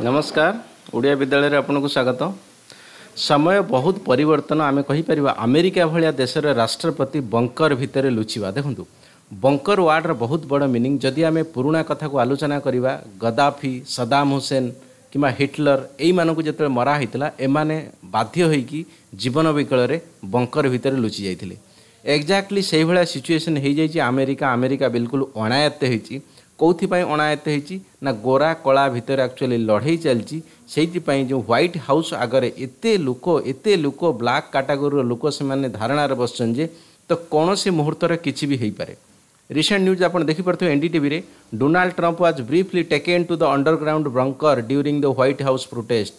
ନମସ୍କାର ଓଡ଼ିଆ ବିଦ୍ୟାଳୟରେ ଆପଣଙ୍କୁ ସ୍ୱାଗତ ସମୟ ବହୁତ ପରିବର୍ତ୍ତନ ଆମେ କହିପାରିବା ଆମେରିକା ଭଳିଆ ଦେଶର ରାଷ୍ଟ୍ରପତି ବଙ୍କର ଭିତରେ ଲୁଚିବା ଦେଖନ୍ତୁ ବଙ୍କର ୱାର୍ଡ଼ର ବହୁତ ବଡ଼ ମିନିଂ ଯଦି ଆମେ ପୁରୁଣା କଥାକୁ ଆଲୋଚନା କରିବା ଗଦାଫି ସଦାମ ହୁସେନ କିମ୍ବା ହିଟଲର ଏଇମାନଙ୍କୁ ଯେତେବେଳେ ମରା ହୋଇଥିଲା ଏମାନେ ବାଧ୍ୟ ହୋଇକି ଜୀବନ ବିକଳରେ ବଙ୍କର ଭିତରେ ଲୁଚି ଯାଇଥିଲେ ଏକ୍ଜାକ୍ଟଲି ସେଇଭଳିଆ ସିଚୁଏସନ୍ ହୋଇଯାଇଛି ଆମେରିକା ଆମେରିକା ବିଲକୁଲ ଅଣାୟତ୍ତ ହୋଇଛି କେଉଁଥିପାଇଁ ଅଣାୟତ ହେଇଛି ନା ଗୋରା କଳା ଭିତରେ ଆକ୍ଚୁଆଲି ଲଢ଼େଇ ଚାଲିଛି ସେଇଥିପାଇଁ ଯେଉଁ ହ୍ୱାଇଟ୍ ହାଉସ୍ ଆଗରେ ଏତେ ଲୋକ ଏତେ ଲୋକ ବ୍ଲାକ୍ କାଟାଗୋରୀର ଲୋକ ସେମାନେ ଧାରଣାରେ ବସିଛନ୍ତି ଯେ ତ କୌଣସି ମୁହୂର୍ତ୍ତରେ କିଛି ବି ହେଇପାରେ ରିସେଣ୍ଟ ନ୍ୟୁଜ୍ ଆପଣ ଦେଖିପାରୁଥିବେ ଏନ୍ ଡି ଟିଭିରେ Donald Trump was briefly taken to the underground bunker during the White House protest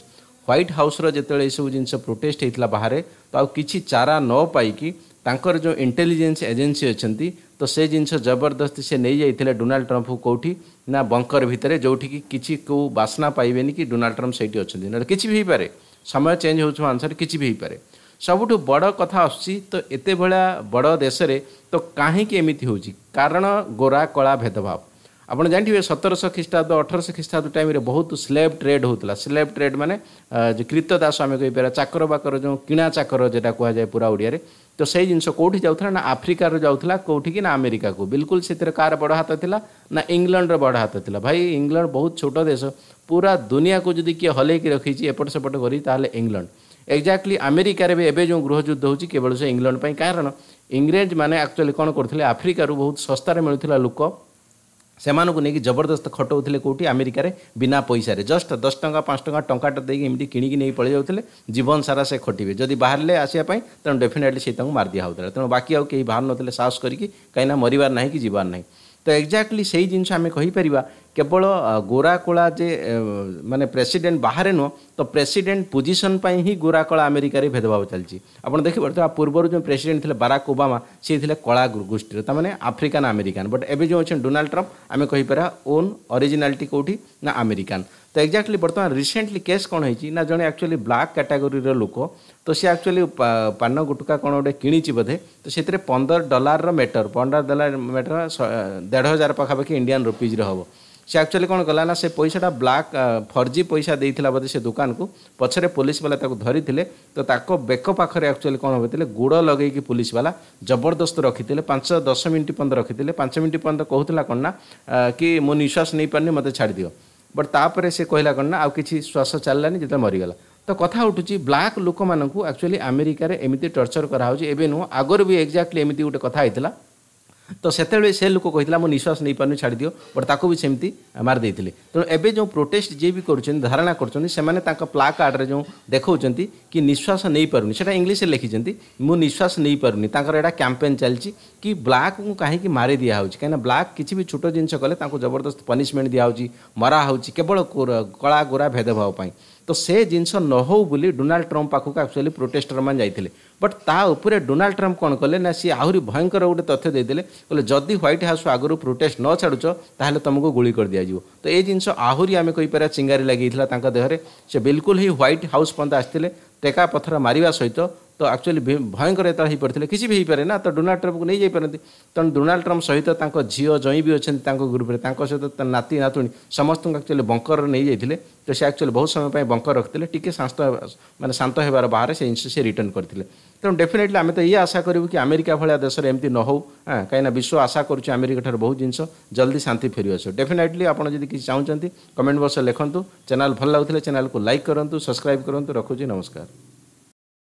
ହ୍ୱାଇଟ୍ ହାଉସ୍ର ଯେତେବେଳେ ଏସବୁ ଜିନିଷ ପ୍ରୋଟେଷ୍ଟ ହେଇଥିଲା ବାହାରେ ତ ଆଉ କିଛି ଚାରା ନ ପାଇକି ତାଙ୍କର ଯେଉଁ ଇଣ୍ଟେଲିଜେନ୍ସ ଏଜେନ୍ସି ଅଛନ୍ତି ତ ସେ ଜିନିଷ ଜବରଦସ୍ତି ସେ ନେଇଯାଇଥିଲେ ଡୋନାଲ୍ଡ ଟ୍ରମ୍ପକୁ କେଉଁଠି ନା ବଙ୍କର ଭିତରେ ଯେଉଁଠିକି କିଛି କେଉଁ ବାସ୍ନା ପାଇବେନି କି ଡୋନାଲ୍ଡ ଟ୍ରମ୍ପ ସେଇଠି ଅଛନ୍ତି ନହେଲେ କିଛି ବି ହେଇପାରେ ସମୟ ଚେଞ୍ଜ ହେଉଥିବା ଅନୁସାରେ କିଛି ବି ହେଇପାରେ ସବୁଠୁ ବଡ଼ କଥା ଆସୁଛି ତ ଏତେ ଭଳିଆ ବଡ଼ ଦେଶରେ ତ କାହିଁକି ଏମିତି ହେଉଛି କାରଣ ଗୋରା କଳା ଭେଦଭାବ ଆପଣ ଜାଣିଥିବେ ସତରଶହ ଖ୍ରୀଷ୍ଟାବ୍ଦ ଅଠରଶହ ଖ୍ରୀଷ୍ଟାବ୍ଦ ଟାଇମ୍ରେ ବହୁତ ସ୍ଲେବ୍ ଟ୍ରେଡ୍ ହେଉଥିଲା ସ୍ଲେବ୍ ଟ୍ରେଡ୍ ମାନେ କ୍ରୀତ ଦାସ ଆମେ କହିପାରିବା ଚାକର ବାକର ଯେଉଁ କିଣା ଚାକର ଯେଉଁଟା କୁହାଯାଏ ପୁରା ଓଡ଼ିଆରେ ତ ସେଇ ଜିନିଷ କେଉଁଠି ଯାଉଥିଲା ନା ଆଫ୍ରିକାରୁ ଯାଉଥିଲା କେଉଁଠିକି ନା ଆମେରିକାକୁ ବିଲକୁଲ ସେଥିରେ କାହାର ବଡ଼ ହାତ ଥିଲା ନା ଇଂଲଣ୍ଡର ବଡ଼ ହାତ ଥିଲା ଭାଇ ଇଂଲଣ୍ଡ ବହୁତ ଛୋଟ ଦେଶ ପୁରା ଦୁନିଆକୁ ଯଦି କିଏ ହଲେଇକି ରଖିଛି ଏପଟ ସେପଟ କରି ତାହେଲେ ଇଂଲଣ୍ଡ ଏକ୍ଜାକ୍ଟଲି ଆମେରିକାରେ ବି ଏବେ ଯେଉଁ ଗୃହଯୁଦ୍ଧ ହେଉଛି କେବଳ ସେ ଇଂଲଣ୍ଡ ପାଇଁ କାରଣ ଇଂରେଜମାନେ ଆକ୍ଚୁଆଲି କ'ଣ କରୁଥିଲେ ଆଫ୍ରିକାରୁ ବହୁତ ଶସ୍ତାରେ ମିଳୁଥିଲା ଲୋକ ସେମାନଙ୍କୁ ନେଇକି ଜବରଦସ୍ତ ଖଟାଉଥିଲେ କେଉଁଠି ଆମେରିକାରେ ବିନା ପଇସାରେ ଜଷ୍ଟ ଦଶ ଟଙ୍କା ପାଞ୍ଚ ଟଙ୍କା ଟଙ୍କାଟା ଦେଇକି ଏମିତି କିଣିକି ନେଇ ପଳେଇ ଯାଉଥିଲେ ଜୀବନ ସାରା ସେ ଖଟିବେ ଯଦି ବାହାରିଲେ ଆସିବା ପାଇଁ ତେଣୁ ଡେଫିନେଟଲି ସେ ତାଙ୍କୁ ମାରିଦିଆ ହେଉଥିଲା ତେଣୁ ବାକି ଆଉ କେହି ବାହାରୁ ନଥିଲେ ସାହସ କରିକି କାହିଁକିନା ମରିବାର ନାହିଁ କି ଯିବାର ନାହିଁ ତ ଏକ୍ଜାକ୍ଟଲି ସେଇ ଜିନିଷ ଆମେ କହିପାରିବା କେବଳ ଗୋରାକଳା ଯେ ମାନେ ପ୍ରେସିଡେଣ୍ଟ ବାହାରେ ନୁହଁ ତ ପ୍ରେସିଡେଣ୍ଟ ପୋଜିସନ୍ ପାଇଁ ହିଁ ଗୋରାକଳା ଆମେରିକାରେ ଭେଦଭାବ ଚାଲିଛି ଆପଣ ଦେଖିପାରୁଥିବେ ଆ ପୂର୍ବରୁ ଯେଉଁ ପ୍ରେସିଡେଣ୍ଟ ଥିଲେ ବାରାକ ଓବାମା ସିଏ ଥିଲେ କଳା ଗୋଷ୍ଠୀର ତାମାନେ ଆଫ୍ରିକାନ୍ ଆମେରିକାନ୍ ବଟ୍ ଏବେ ଯେଉଁ ଅଛନ୍ତି ଡୋନାଲ୍ଡ ଟ୍ରମ୍ପ ଆମେ କହିପାରିବା ଓନ୍ ଅରିଜିନାଲିଟି କେଉଁଠି ନା ଆମେରିକାନ୍ ତ ଏକ୍ଜାକ୍ଟଲି ବର୍ତ୍ତମାନ ରିସେଣ୍ଟଲି କେସ୍ କ'ଣ ହେଇଛି ନା ଜଣେ ଆକ୍ଚୁଆଲି ବ୍ଲାକ୍ କାଟାଗୋରୀର ଲୋକ ତ ସେ ଆକ୍ଚୁଆଲି ପାନ ଗୁଟୁକା କ'ଣ ଗୋଟେ କିଣିଛି ବୋଧେ ତ ସେଥିରେ ପନ୍ଦର ଡଲାରର ମେଟର ପନ୍ଦର ଡଲାର ମେଟର ଦେଢ଼ ହଜାର ପାଖାପାଖି ଇଣ୍ଡିଆନ୍ ରୁପିଜ୍ର ହେବ সে আকচুয়ালি কোণ কলা না সে পয়সাটা ব্লাক ফর্জি পয়সা দিয়েছিল বোধে সে দোকানকু পছরে পুলিশবালা তাকে ধরিলে তো তাক বেক পাখে আকচুয়ালি কোণ হয়েছিল গুড় লগাইকি পুলিশবালা জবরদস্ত রাখিলে পাঁচ দশ মিনিট পর্যন্ত রাখিলে পাঁচ মিনিট পর্যন্ত কুলা কোণ না কি মো নিশ্বাস নেই পারি মতো ছাড়ি দিও বট তাপরে সে কহিলা কোণ না আউ কিছু শ্বাস চালানি যেতে মরিগলা ତ କଥା ଉଠୁଛି ବ୍ଲାକ୍ ଲୋକମାନଙ୍କୁ ଆକ୍ଚୁଆଲି ଆମେରିକାରେ ଏମିତି ଟର୍ଚର୍ କରାହେଉଛି ଏବେ ନୁହଁ ଆଗରୁ ବି ଏକ୍ଜାକ୍ଟଲି ଏମିତି ଗୋଟେ କଥା ହେଇଥିଲା तो से लोक कहिला म निश्वास नहीं पानु छाडि दियो बट ताको भी सेमति मार दैथिले त जो प्रोटेस्ट जे भी करछन धारणा करछन प्ला कार्ड में जो देखौछन कि निश्वास नहीं परुनी सेटा इंग्लिश रे लेखिछन निश्वास नहीं परुनी ताकर एडा क्याम्पेन चलछि कि ब्लाक कहीं मारे दिया कहीं ब्लाक किछि भी छोटो जिंस कले जबरदस्त पनिशमेंट दिया मरा होछ केवल कला गोरा भेदभाव ତ ସେ ଜିନିଷ ନ ହେଉ ବୋଲି ଡୋନାଲ୍ଡ ଟ୍ରମ୍ପ ପାଖକୁ ଆକ୍ଚୁଆଲି ପ୍ରୋଟେଷ୍ଟରମାନେ ଯାଇଥିଲେ ବଟ୍ ତା ଉପରେ ଡୋନାଲ୍ଡ ଟ୍ରମ୍ପ କ'ଣ କଲେ ନା ସିଏ ଆହୁରି ଭୟଙ୍କର ଗୋଟେ ତଥ୍ୟ ଦେଇଦେଲେ କହିଲେ ଯଦି ହ୍ୱାଇଟ୍ ହାଉସ୍ ଆଗରୁ ପ୍ରୋଟେଷ୍ଟ ନ ଛାଡ଼ୁଛ ତାହେଲେ ତୁମକୁ ଗୁଳି କରିଦିଆଯିବ ତ ଏ ଜିନିଷ ଆହୁରି ଆମେ କହିପାରିବା ଚିଙ୍ଗାରି ଲାଗିଥିଲା ତାଙ୍କ ଦେହରେ ସେ ବିଲକୁଲ ହିଁ ହ୍ୱାଇଟ୍ ହାଉସ୍ ପର୍ଯ୍ୟନ୍ତ ଆସିଥିଲେ ଟେକା ପଥର ମାରିବା ସହିତ ତ ଆକ୍ଚୁଆଲି ଭୟଙ୍କର ଯେତେବେଳେ ହେଇପାରିଥିଲେ କିଛି ବି ହେଇପାରେ ନା ତ ଡୋନାଲ୍ଡ ଟ୍ରମ୍ପକୁ ନେଇଯାଇପାରନ୍ତି ତେଣୁ ଡୋନାଲ୍ଡ ଟ୍ରମ୍ପ ସହିତ ତାଙ୍କ ଝିଅ ଜଇଁ ବି ଅଛନ୍ତି ତାଙ୍କ ଗ୍ରୁପ୍ରେ ତାଙ୍କ ସହିତ ନାତି ନାତୁଣୀ ସମସ୍ତଙ୍କୁ ଆକ୍ଚୁଆଲି ବଙ୍କରରେ ନେଇଯାଇଥିଲେ ତ ସେ ଆକ୍ଚୁଆଲି ବହୁତ ସମୟ ପାଇଁ ବଙ୍କର ରଖିଥିଲେ ଟିକେ ଶାନ୍ତ ମାନେ ଶାନ୍ତ ହେବାର ବାହାରେ ସେ ଜିନିଷ ସେ ରିଟର୍ଣ୍ଣ କରିଥିଲେ ତେଣୁ ଡେଫିନେଟଲି ଆମେ ତ ଇଏ ଆଶା କରିବୁ କି ଆମେରିକା ଭଳିଆ ଦେଶରେ ଏମିତି ନ ହେଉ କାହିଁକିନା ବିଶ୍ୱ ଆଶା କରୁଛି ଆମେରିକାଠାରୁ ବହୁତ ଜିନିଷ ଜଲ୍ଦି ଶାନ୍ତି ଫେରିଆସୁ ଡେଫିନେଟଲି ଆପଣ ଯଦି କିଛି ଚାହୁଁଛନ୍ତି କମେଣ୍ଟ ବକ୍ସରେ ଲେଖନ୍ତୁ ଚ୍ୟାନେଲ୍ ଭଲ ଲାଗୁଥିଲେ ଚ୍ୟାନେଲ୍କୁ ଲାଇକ୍ କରନ୍ତୁ ସବସ୍କ୍ରାଇବ୍ କରନ୍ତୁ ରଖୁଛି ନମସ୍କାର